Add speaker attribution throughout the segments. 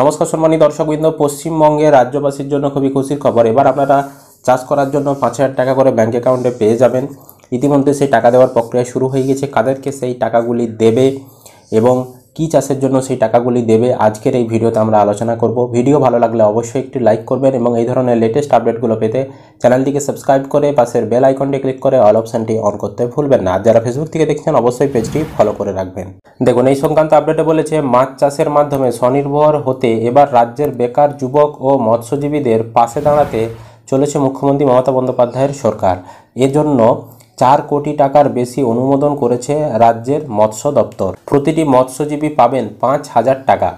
Speaker 1: নমস্কার দর্শক দর্শকবৃন্দ পশ্চিমবঙ্গে রাজ্যবাসীর জন্য খুবই খুশির খবর এবার আপনারা চাষ করার জন্য পাঁচ হাজার টাকা করে ব্যাঙ্ক অ্যাকাউন্টে পেয়ে যাবেন ইতিমধ্যে সেই টাকা দেওয়ার প্রক্রিয়া শুরু হয়ে গেছে কাদেরকে সেই টাকাগুলি দেবে এবং কি চাষের জন্য সেই টাকাগুলি দেবে আজকের এই ভিডিওতে আমরা আলোচনা করব ভিডিও ভালো লাগলে অবশ্যই একটি লাইক করবেন এবং এই ধরনের লেটেস্ট আপডেটগুলো পেতে চ্যানেলটিকে সাবস্ক্রাইব করে পাশের বেল আইকনটি ক্লিক করে অল অপশানটি অন করতে ভুলবেন না যারা ফেসবুক থেকে দেখছেন অবশ্যই পেজটি ফলো করে রাখবেন দেখুন এই সংক্রান্ত আপডেটে বলেছে মাছ চাষের মাধ্যমে স্বনির্ভর হতে এবার রাজ্যের বেকার যুবক ও মৎস্যজীবীদের পাশে দাঁড়াতে চলেছে মুখ্যমন্ত্রী মমতা বন্দ্যোপাধ্যায়ের সরকার এজন্য চার কোটি টাকার বেশি অনুমোদন করেছে রাজ্যের মৎস্য দপ্তর প্রতিটি মৎস্যজীবী পাবেন পাঁচ হাজার টাকা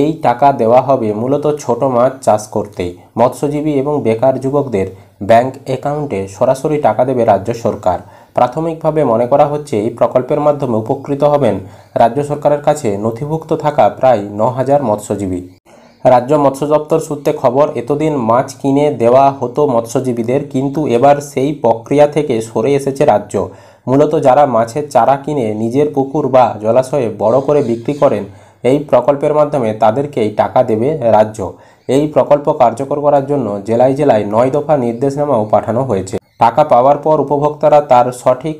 Speaker 1: এই টাকা দেওয়া হবে মূলত ছোট মাছ চাষ করতে মৎস্যজীবী এবং বেকার যুবকদের ব্যাংক অ্যাকাউন্টে সরাসরি টাকা দেবে রাজ্য সরকার প্রাথমিকভাবে মনে করা হচ্ছে এই প্রকল্পের মাধ্যমে উপকৃত হবেন রাজ্য সরকারের কাছে নথিভুক্ত থাকা প্রায় ন হাজার মৎস্যজীবী রাজ্য মৎস্য দপ্তর সূত্রে খবর এতদিন মাছ কিনে দেওয়া হতো মৎস্যজীবীদের কিন্তু এবার সেই প্রক্রিয়া থেকে সরে এসেছে রাজ্য মূলত যারা মাছের চারা কিনে নিজের পুকুর বা জলাশয়ে বড় করে বিক্রি করেন এই প্রকল্পের মাধ্যমে তাদেরকেই টাকা দেবে রাজ্য এই প্রকল্প কার্যকর করার জন্য জেলায় জেলায় নয় দফা নির্দেশনামাও পাঠানো হয়েছে টাকা পাওয়ার পর উপভোক্তারা তার সঠিক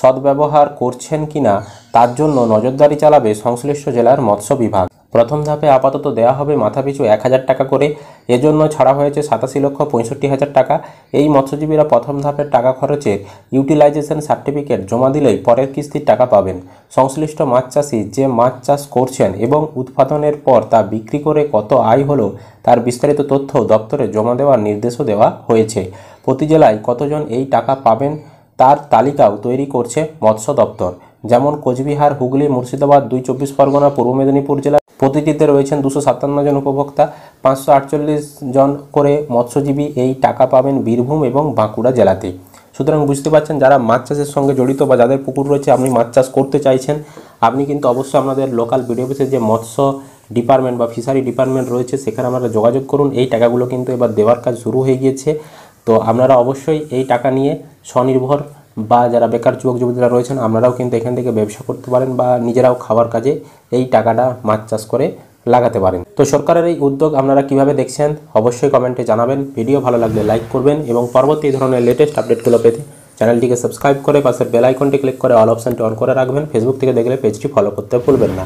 Speaker 1: সদ্ব্যবহার করছেন কিনা তার জন্য নজরদারি চালাবে সংশ্লিষ্ট জেলার মৎস্য বিভাগ প্রথম ধাপে আপাতত দেওয়া হবে মাথাপিছু এক হাজার টাকা করে এজন্য ছাড়া হয়েছে সাতাশি লক্ষ পঁয়ষট্টি হাজার টাকা এই মৎস্যজীবীরা প্রথম ধাপের টাকা খরচের ইউটিলাইজেশন সার্টিফিকেট জমা দিলেই পরের কিস্তির টাকা পাবেন সংশ্লিষ্ট মাছ চাষি যে মাছ চাষ করছেন এবং উৎপাদনের পর তা বিক্রি করে কত আয় হলো তার বিস্তারিত তথ্য দপ্তরে জমা দেওয়ার নির্দেশও দেওয়া হয়েছে প্রতি জেলায় কতজন এই টাকা পাবেন তার তালিকাও তৈরি করছে মৎস্য দপ্তর যেমন কোচবিহার হুগলি মুর্শিদাবাদ দুই চব্বিশ পরগনা পূর্ব মেদিনীপুর জেলা প্রতিটিতে রয়েছেন দুশো সাতান্ন জন উপভোক্তা পাঁচশো আটচল্লিশ জন করে মৎস্যজীবী এই টাকা পাবেন বীরভূম এবং বাঁকুড়া জেলাতে সুতরাং বুঝতে পারছেন যারা মাছ চাষের সঙ্গে জড়িত বা যাদের পুকুর রয়েছে আপনি মাছ চাষ করতে চাইছেন আপনি কিন্তু অবশ্যই আমাদের লোকাল বিডিও অফিসের যে মৎস্য ডিপার্টমেন্ট বা ফিশারি ডিপার্টমেন্ট রয়েছে সেখানে আপনারা যোগাযোগ করুন এই টাকাগুলো কিন্তু এবার দেওয়ার কাজ শুরু হয়ে গিয়েছে তো আপনারা অবশ্যই এই টাকা নিয়ে স্বনির্ভর বা যারা বেকার যুবক যুবতীরা রয়েছেন আপনারাও কিন্তু এখান থেকে ব্যবসা করতে পারেন বা নিজেরাও খাবার কাজে এই টাকাটা মাছ চাষ করে লাগাতে পারেন তো সরকারের এই উদ্যোগ আপনারা কিভাবে দেখছেন অবশ্যই কমেন্টে জানাবেন ভিডিও ভালো লাগলে লাইক করবেন এবং পরবর্তী ধরনের লেটেস্ট আপডেটগুলো পেতে চ্যানেলটিকে সাবস্ক্রাইব করে পাশের বেল আইকনটি ক্লিক করে অল অপশানটি অন করে রাখবেন ফেসবুক থেকে দেখলে পেজটি ফলো করতে ভুলবেন না